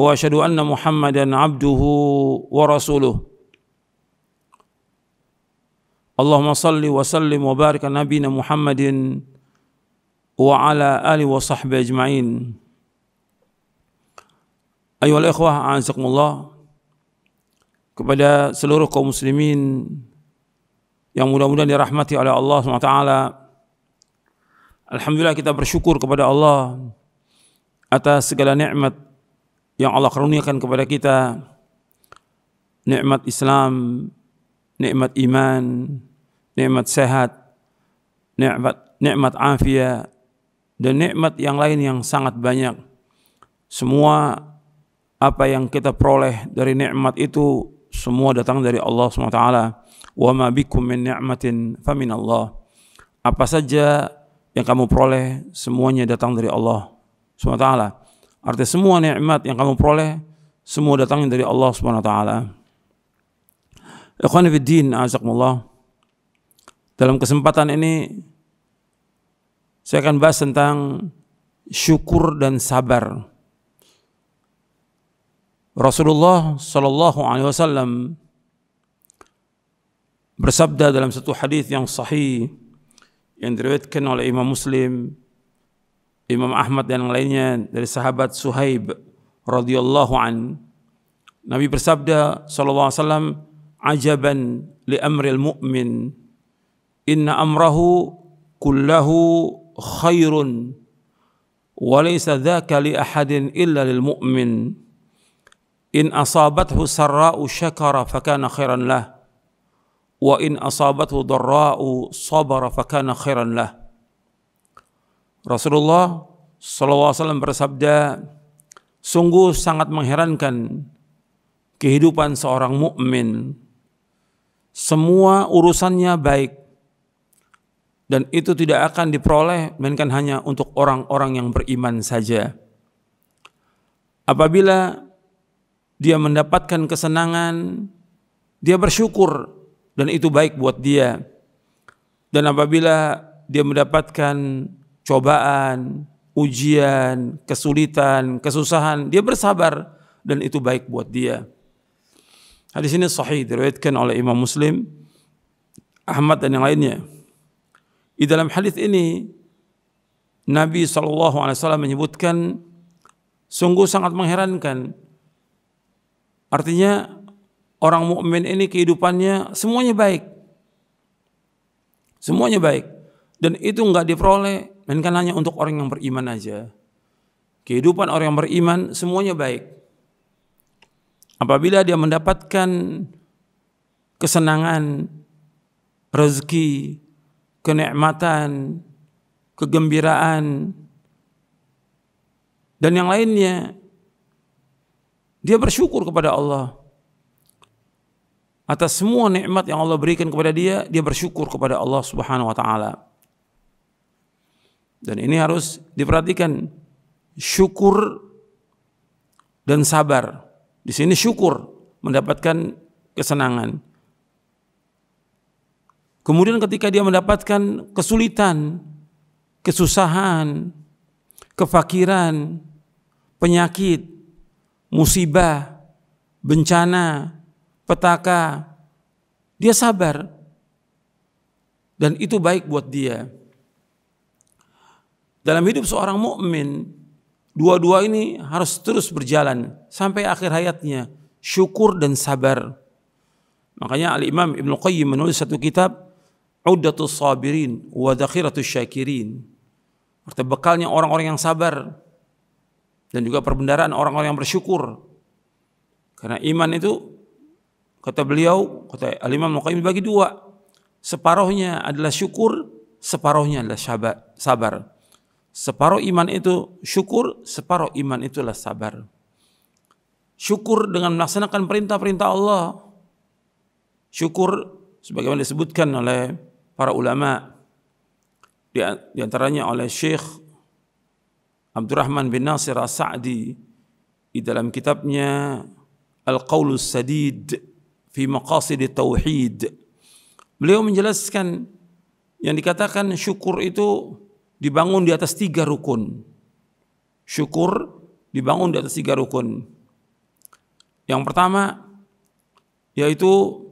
واشهد ان محمدا عبده ورسوله اللهم صل وسلم وبارك على نبينا محمد وعلى اله وصحبه اجمعين ايها الاخوه اعزكم الله kepada seluruh kaum muslimin yang mudah-mudahan dirahmati oleh Allah SWT. Alhamdulillah kita bersyukur kepada Allah atas segala nikmat yang Allah karuniakan kepada kita nikmat Islam, nikmat iman, nikmat sehat, nikmat nikmat afia dan nikmat yang lain yang sangat banyak. Semua apa yang kita peroleh dari nikmat itu semua datang dari Allah SWT. Wa ma bikum min ni'matin fa min Allah. Apa saja yang kamu peroleh semuanya datang dari Allah SWT. Artinya semua nikmat yang kamu peroleh semua datangnya dari Allah Subhanahu wa taala. Ikhwan azakumullah. Dalam kesempatan ini saya akan bahas tentang syukur dan sabar. Rasulullah Shallallahu Alaihi Wasallam bersabda dalam satu hadis yang sahih yang diriwayatkan oleh Imam Muslim Imam Ahmad dan yang lainnya dari sahabat Suhaib radhiyallahu an Nabi bersabda sallallahu alaihi wasallam ajaban li amril mu'min inna amrahu kullahu khairun wa laysa dzaka li ahadin illa lil mu'min in asabathu sarra'u syakara fa kana khairan lah wa in asabathu dharra'u sabara fa kana khairan lah Rasulullah SAW bersabda, sungguh sangat mengherankan kehidupan seorang mukmin. Semua urusannya baik dan itu tidak akan diperoleh melainkan hanya untuk orang-orang yang beriman saja. Apabila dia mendapatkan kesenangan, dia bersyukur dan itu baik buat dia. Dan apabila dia mendapatkan cobaan, ujian, kesulitan, kesusahan, dia bersabar dan itu baik buat dia. Hadis ini sahih diriwayatkan oleh Imam Muslim, Ahmad dan yang lainnya. Di dalam hadis ini Nabi SAW menyebutkan sungguh sangat mengherankan. Artinya orang mukmin ini kehidupannya semuanya baik. Semuanya baik. Dan itu enggak diperoleh Melainkan hanya untuk orang yang beriman aja. Kehidupan orang yang beriman semuanya baik. Apabila dia mendapatkan kesenangan, rezeki, kenikmatan, kegembiraan, dan yang lainnya, dia bersyukur kepada Allah atas semua nikmat yang Allah berikan kepada dia, dia bersyukur kepada Allah Subhanahu wa taala. Dan ini harus diperhatikan syukur dan sabar. Di sini syukur mendapatkan kesenangan. Kemudian ketika dia mendapatkan kesulitan, kesusahan, kefakiran, penyakit, musibah, bencana, petaka, dia sabar. Dan itu baik buat dia. Dalam hidup seorang mukmin, dua-dua ini harus terus berjalan sampai akhir hayatnya, syukur dan sabar. Makanya Al-Imam Ibnu Qayyim menulis satu kitab, Uddatus Sabirin wa Dakhiratus Syakirin. Arti bekalnya orang-orang yang sabar dan juga perbendaraan orang-orang yang bersyukur. Karena iman itu kata beliau, kata Al-Imam Ibnu qayyim bagi dua. separohnya adalah syukur, separohnya adalah sabar. separuh iman itu syukur, separuh iman itulah sabar. Syukur dengan melaksanakan perintah-perintah Allah. Syukur sebagaimana disebutkan oleh para ulama di antaranya oleh Syekh Abdurrahman bin Nasir As-Sa'di di dalam kitabnya Al-Qaulus Sadid fi Maqasid Tauhid. Beliau menjelaskan yang dikatakan syukur itu dibangun di atas tiga rukun. Syukur dibangun di atas tiga rukun. Yang pertama yaitu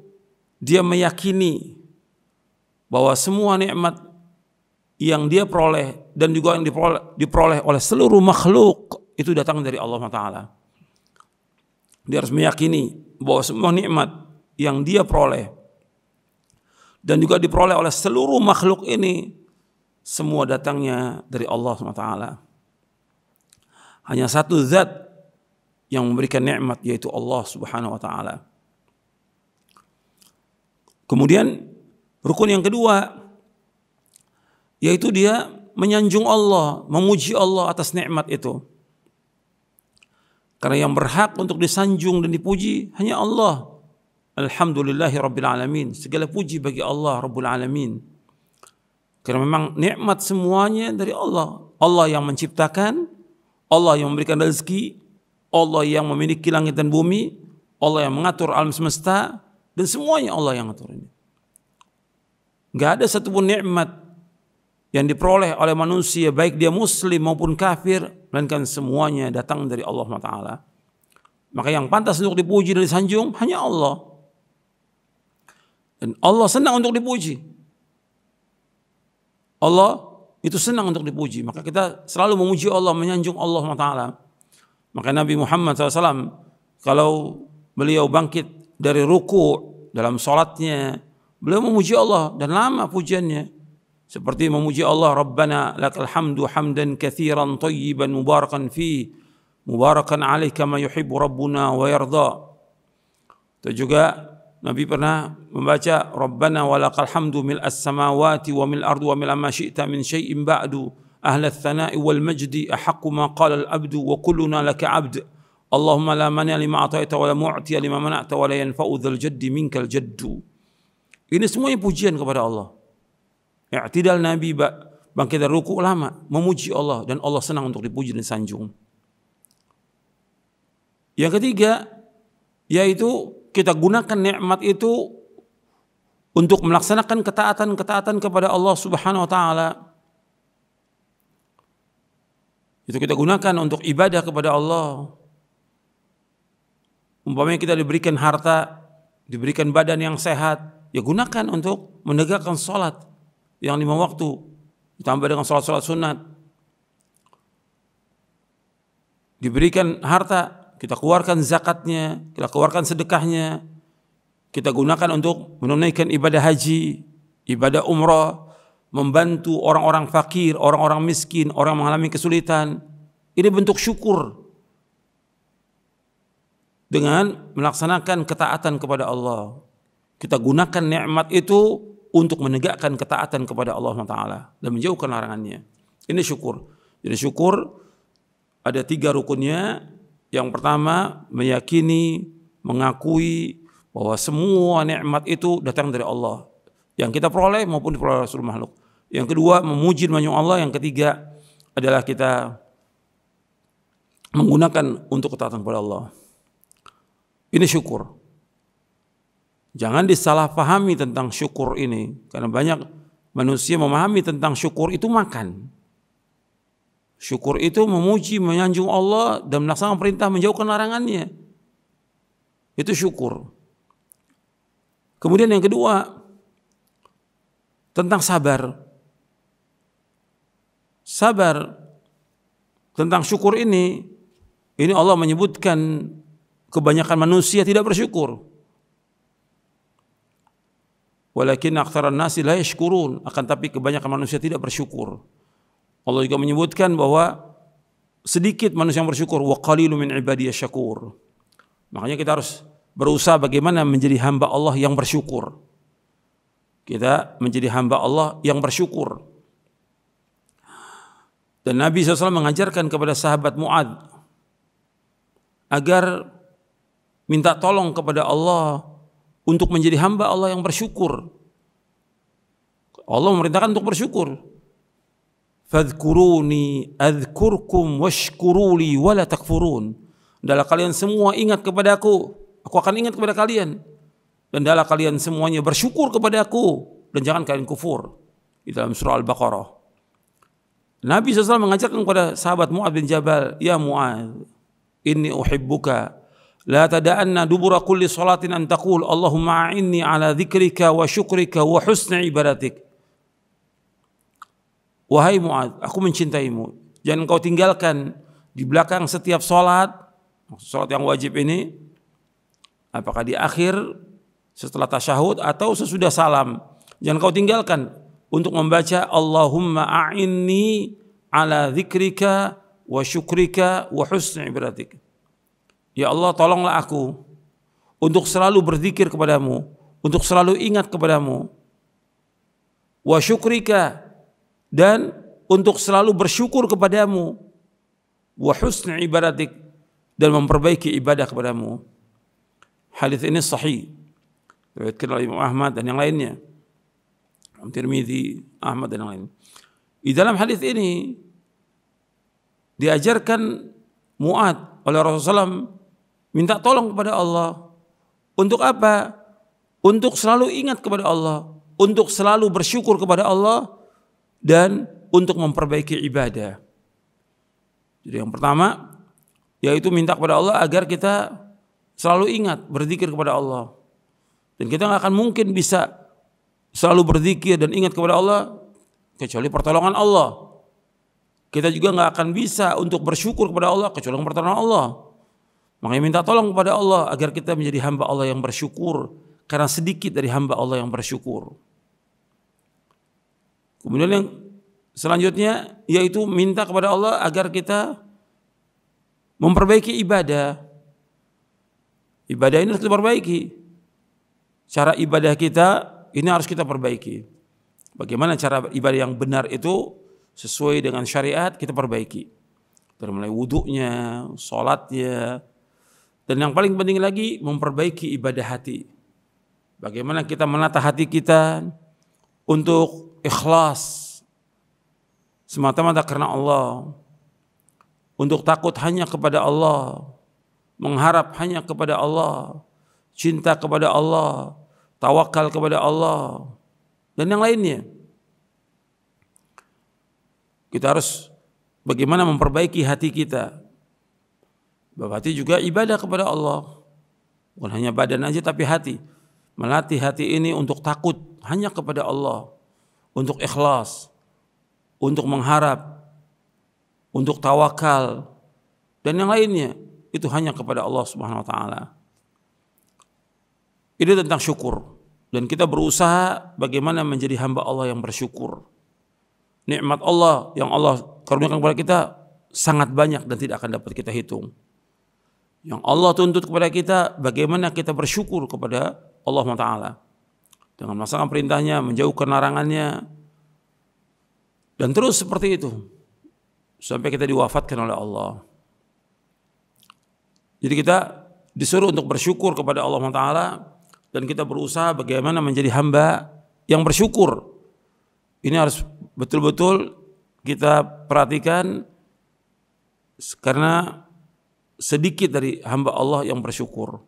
dia meyakini bahwa semua nikmat yang dia peroleh dan juga yang diperoleh, diperoleh oleh seluruh makhluk itu datang dari Allah Taala. Dia harus meyakini bahwa semua nikmat yang dia peroleh dan juga diperoleh oleh seluruh makhluk ini semua datangnya dari Allah SWT. Hanya satu zat yang memberikan nikmat yaitu Allah Subhanahu wa taala. Kemudian rukun yang kedua yaitu dia menyanjung Allah, memuji Allah atas nikmat itu. Karena yang berhak untuk disanjung dan dipuji hanya Allah. Alhamdulillahi alamin. Segala puji bagi Allah rabbul alamin. Karena memang nikmat semuanya dari Allah. Allah yang menciptakan, Allah yang memberikan rezeki, Allah yang memiliki langit dan bumi, Allah yang mengatur alam semesta, dan semuanya Allah yang atur ini. Gak ada satupun nikmat yang diperoleh oleh manusia, baik dia muslim maupun kafir, melainkan semuanya datang dari Allah SWT. Maka yang pantas untuk dipuji dan disanjung hanya Allah. Dan Allah senang untuk dipuji. Allah itu senang untuk dipuji. Maka kita selalu memuji Allah, menyanjung Allah SWT. Maka Nabi Muhammad SAW kalau beliau bangkit dari ruku dalam sholatnya, beliau memuji Allah dan lama pujiannya. Seperti memuji Allah, Rabbana lakal hamdu hamdan kathiran tayyiban mubarakan fi mubarakan alaih ma yuhibu Rabbuna wa yardha. Itu juga Nabi pernah membaca Rabbana walakal hamdu mil as-samawati wa mil ardu wa mil amma syi'ta min syai'in ba'du ahla thana'i wal majdi ma qala al-abdu wa kulluna laka 'abd Allahumma la mani lima ataita wa la mu'tiya lima mana'ta wa la yanfa'u dzal jaddi minkal jaddu Ini semuanya pujian kepada Allah. I'tidal Nabi bangkit dari ruku lama memuji Allah dan Allah senang untuk dipuji dan sanjung. Yang ketiga yaitu kita gunakan nikmat itu untuk melaksanakan ketaatan-ketaatan kepada Allah Subhanahu wa taala. Itu kita gunakan untuk ibadah kepada Allah. Umpamanya kita diberikan harta, diberikan badan yang sehat, ya gunakan untuk menegakkan sholat yang lima waktu, ditambah dengan sholat-sholat sunat. Diberikan harta, kita keluarkan zakatnya, kita keluarkan sedekahnya, kita gunakan untuk menunaikan ibadah haji, ibadah umrah, membantu orang-orang fakir, orang-orang miskin, orang mengalami kesulitan. Ini bentuk syukur dengan melaksanakan ketaatan kepada Allah. Kita gunakan nikmat itu untuk menegakkan ketaatan kepada Allah SWT dan menjauhkan larangannya. Ini syukur. Jadi syukur ada tiga rukunnya, yang pertama meyakini, mengakui bahwa semua nikmat itu datang dari Allah. Yang kita peroleh maupun diperoleh seluruh makhluk. Yang kedua memuji dan Allah. Yang ketiga adalah kita menggunakan untuk ketaatan kepada Allah. Ini syukur. Jangan disalahpahami tentang syukur ini. Karena banyak manusia memahami tentang syukur itu makan. Syukur itu memuji, menyanjung Allah dan melaksanakan perintah menjauhkan larangannya. Itu syukur. Kemudian yang kedua tentang sabar. Sabar tentang syukur ini ini Allah menyebutkan kebanyakan manusia tidak bersyukur. Walakin aktsaran nasi la akan tapi kebanyakan manusia tidak bersyukur. Allah juga menyebutkan bahwa sedikit manusia yang bersyukur wa qalilu min syakur. Makanya kita harus berusaha bagaimana menjadi hamba Allah yang bersyukur. Kita menjadi hamba Allah yang bersyukur. Dan Nabi SAW mengajarkan kepada sahabat Mu'ad agar minta tolong kepada Allah untuk menjadi hamba Allah yang bersyukur. Allah memerintahkan untuk bersyukur fadhkuruni adhkurkum washkuruli wala takfurun. Dalam kalian semua ingat kepada aku, aku akan ingat kepada kalian. Dan dalam kalian semuanya bersyukur kepada aku dan jangan kalian kufur. Di dalam surah Al-Baqarah. Nabi SAW mengajarkan kepada sahabat Mu'ad bin Jabal, Ya Mu'ad, inni uhibbuka dubura kulli salatin an taqul Allahumma inni ala dzikrika wa syukrika wa husni ibadatik. Wahai Mu'ad, aku mencintaimu. Jangan kau tinggalkan di belakang setiap sholat, sholat yang wajib ini, apakah di akhir setelah tasyahud atau sesudah salam. Jangan kau tinggalkan untuk membaca Allahumma a'inni ala zikrika wa syukrika wa husni ibadatik. Ya Allah tolonglah aku untuk selalu berzikir kepadamu, untuk selalu ingat kepadamu. Wa syukrika dan untuk selalu bersyukur kepadamu wa husni ibadatik dan memperbaiki ibadah kepadamu. Hadis ini sahih. Riwayatkan oleh Imam Ahmad dan yang lainnya. Imam Tirmizi, Ahmad dan yang lain. Di dalam hadis ini diajarkan Mu'ad oleh Rasulullah SAW minta tolong kepada Allah. Untuk apa? Untuk selalu ingat kepada Allah. Untuk selalu bersyukur kepada Allah dan untuk memperbaiki ibadah. Jadi yang pertama yaitu minta kepada Allah agar kita selalu ingat berzikir kepada Allah. Dan kita nggak akan mungkin bisa selalu berzikir dan ingat kepada Allah kecuali pertolongan Allah. Kita juga nggak akan bisa untuk bersyukur kepada Allah kecuali pertolongan Allah. Makanya minta tolong kepada Allah agar kita menjadi hamba Allah yang bersyukur karena sedikit dari hamba Allah yang bersyukur. Kemudian yang selanjutnya yaitu minta kepada Allah agar kita memperbaiki ibadah. Ibadah ini harus diperbaiki. Cara ibadah kita ini harus kita perbaiki. Bagaimana cara ibadah yang benar itu sesuai dengan syariat kita perbaiki. Dari mulai wuduknya, sholatnya, dan yang paling penting lagi memperbaiki ibadah hati. Bagaimana kita menata hati kita untuk ikhlas semata-mata karena Allah untuk takut hanya kepada Allah mengharap hanya kepada Allah cinta kepada Allah tawakal kepada Allah dan yang lainnya kita harus bagaimana memperbaiki hati kita berarti juga ibadah kepada Allah bukan hanya badan aja tapi hati melatih hati ini untuk takut hanya kepada Allah untuk ikhlas, untuk mengharap, untuk tawakal dan yang lainnya itu hanya kepada Allah Subhanahu wa taala. Ini tentang syukur dan kita berusaha bagaimana menjadi hamba Allah yang bersyukur. Nikmat Allah yang Allah karuniakan kepada kita sangat banyak dan tidak akan dapat kita hitung. Yang Allah tuntut kepada kita bagaimana kita bersyukur kepada Allah Subhanahu Wa Taala dengan melaksanakan perintahnya, menjauhkan larangannya, dan terus seperti itu sampai kita diwafatkan oleh Allah. Jadi kita disuruh untuk bersyukur kepada Allah Taala dan kita berusaha bagaimana menjadi hamba yang bersyukur. Ini harus betul-betul kita perhatikan karena sedikit dari hamba Allah yang bersyukur.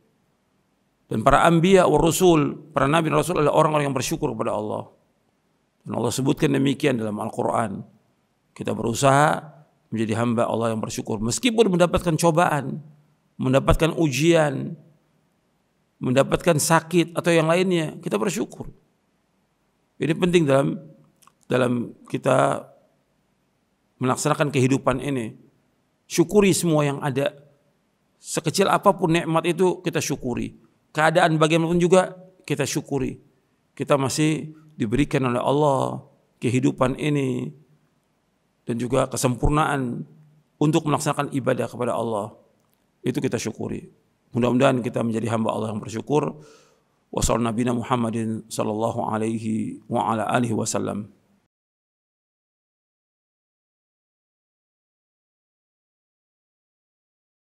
Dan para ambia wa rasul, para nabi dan rasul adalah orang-orang yang bersyukur kepada Allah. Dan Allah sebutkan demikian dalam Al-Quran. Kita berusaha menjadi hamba Allah yang bersyukur. Meskipun mendapatkan cobaan, mendapatkan ujian, mendapatkan sakit atau yang lainnya, kita bersyukur. Ini penting dalam dalam kita melaksanakan kehidupan ini. Syukuri semua yang ada. Sekecil apapun nikmat itu kita syukuri keadaan bagaimanapun juga kita syukuri. Kita masih diberikan oleh Allah kehidupan ini dan juga kesempurnaan untuk melaksanakan ibadah kepada Allah. Itu kita syukuri. Mudah-mudahan kita menjadi hamba Allah yang bersyukur. Wassalamu Nabi Muhammadin sallallahu alaihi wa ala alihi wasallam.